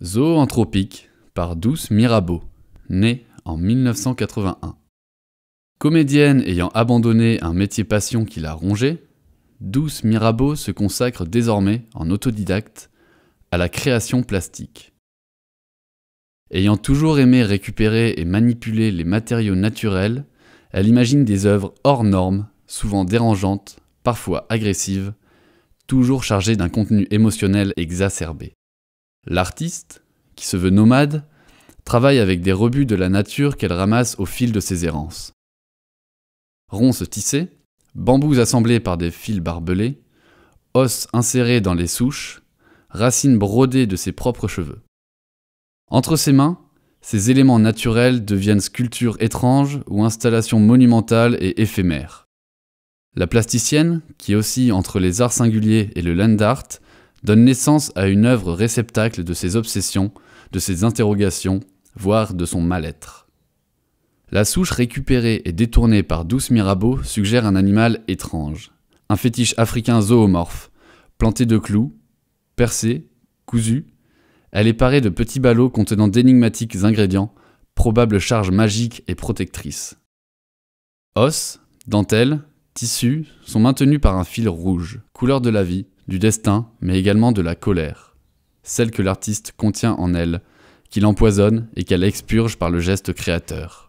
Zoanthropique par Douce Mirabeau, née en 1981. Comédienne ayant abandonné un métier passion qui la rongée, Douce Mirabeau se consacre désormais en autodidacte à la création plastique. Ayant toujours aimé récupérer et manipuler les matériaux naturels, elle imagine des œuvres hors normes, souvent dérangeantes, parfois agressives, toujours chargées d'un contenu émotionnel exacerbé. L'artiste, qui se veut nomade, travaille avec des rebuts de la nature qu'elle ramasse au fil de ses errances. Ronces tissées, bambous assemblés par des fils barbelés, os insérés dans les souches, racines brodées de ses propres cheveux. Entre ses mains, ces éléments naturels deviennent sculptures étranges ou installations monumentales et éphémères. La plasticienne, qui oscille entre les arts singuliers et le land art, donne naissance à une œuvre réceptacle de ses obsessions, de ses interrogations, voire de son mal-être. La souche récupérée et détournée par Douce Mirabeau suggère un animal étrange, un fétiche africain zoomorphe, planté de clous, percé, cousu. Elle est parée de petits ballots contenant d'énigmatiques ingrédients, probables charges magiques et protectrices. Os, dentelles, tissus sont maintenus par un fil rouge, couleur de la vie, du destin, mais également de la colère, celle que l'artiste contient en elle, qu'il empoisonne et qu'elle expurge par le geste créateur.